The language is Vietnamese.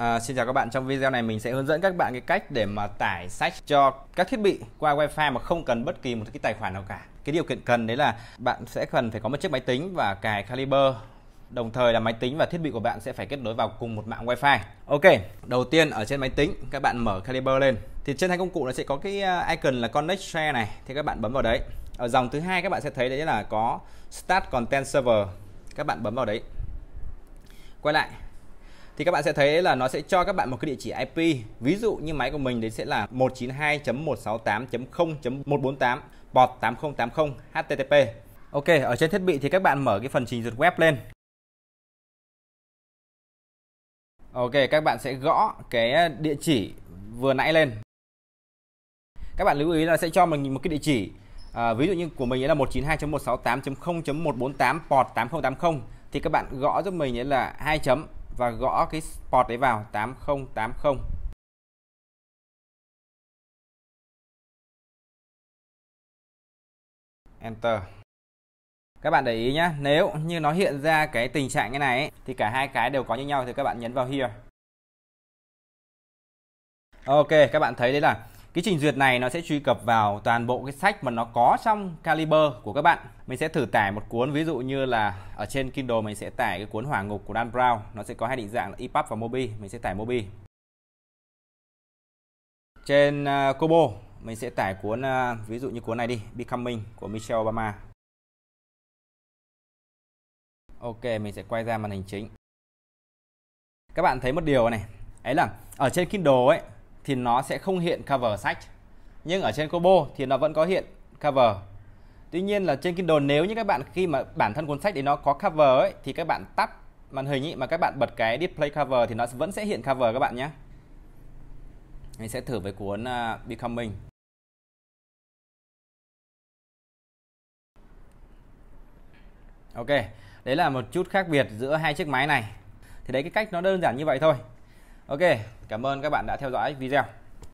À, xin chào các bạn, trong video này mình sẽ hướng dẫn các bạn cái cách để mà tải sách cho các thiết bị qua wifi mà không cần bất kỳ một cái tài khoản nào cả. Cái điều kiện cần đấy là bạn sẽ cần phải có một chiếc máy tính và cài Caliber. Đồng thời là máy tính và thiết bị của bạn sẽ phải kết nối vào cùng một mạng wifi. Ok, đầu tiên ở trên máy tính các bạn mở Caliber lên. Thì trên hai công cụ nó sẽ có cái à, icon là Connect Share này, thì các bạn bấm vào đấy. Ở dòng thứ hai các bạn sẽ thấy đấy là có Start Content Server. Các bạn bấm vào đấy. Quay lại, thì các bạn sẽ thấy là nó sẽ cho các bạn một cái địa chỉ IP ví dụ như máy của mình đấy sẽ là 192.168.0.148 port 8080 HTTP Ok ở trên thiết bị thì các bạn mở cái phần trình duyệt web lên Ok các bạn sẽ gõ cái địa chỉ vừa nãy lên các bạn lưu ý là sẽ cho mình một cái địa chỉ à, ví dụ như của mình là 192.168.0.148 port 8080 thì các bạn gõ giúp mình là 2 chấm và gõ cái spot đấy vào 8080 Enter các bạn để ý nhé nếu như nó hiện ra cái tình trạng như này ấy, thì cả hai cái đều có như nhau thì các bạn nhấn vào here ok các bạn thấy đấy là cái trình duyệt này nó sẽ truy cập vào toàn bộ cái sách mà nó có trong Caliber của các bạn. Mình sẽ thử tải một cuốn ví dụ như là ở trên Kindle mình sẽ tải cái cuốn Hỏa ngục của Dan Brown, nó sẽ có hai định dạng là EPUB và Mobi, mình sẽ tải Mobi. Trên uh, Kobo mình sẽ tải cuốn uh, ví dụ như cuốn này đi, Becoming của Michelle Obama. Ok, mình sẽ quay ra màn hình chính. Các bạn thấy một điều này, ấy là ở trên Kindle ấy thì nó sẽ không hiện cover sách nhưng ở trên Kobo thì nó vẫn có hiện cover tuy nhiên là trên Kindle nếu như các bạn khi mà bản thân cuốn sách đấy nó có cover ấy thì các bạn tắt màn hình ý, mà các bạn bật cái display cover thì nó vẫn sẽ hiện cover các bạn nhé mình sẽ thử với cuốn uh, Becoming Ok, đấy là một chút khác biệt giữa hai chiếc máy này. Thì đấy cái cách nó đơn giản như vậy thôi. Ok, cảm ơn các bạn đã theo dõi video.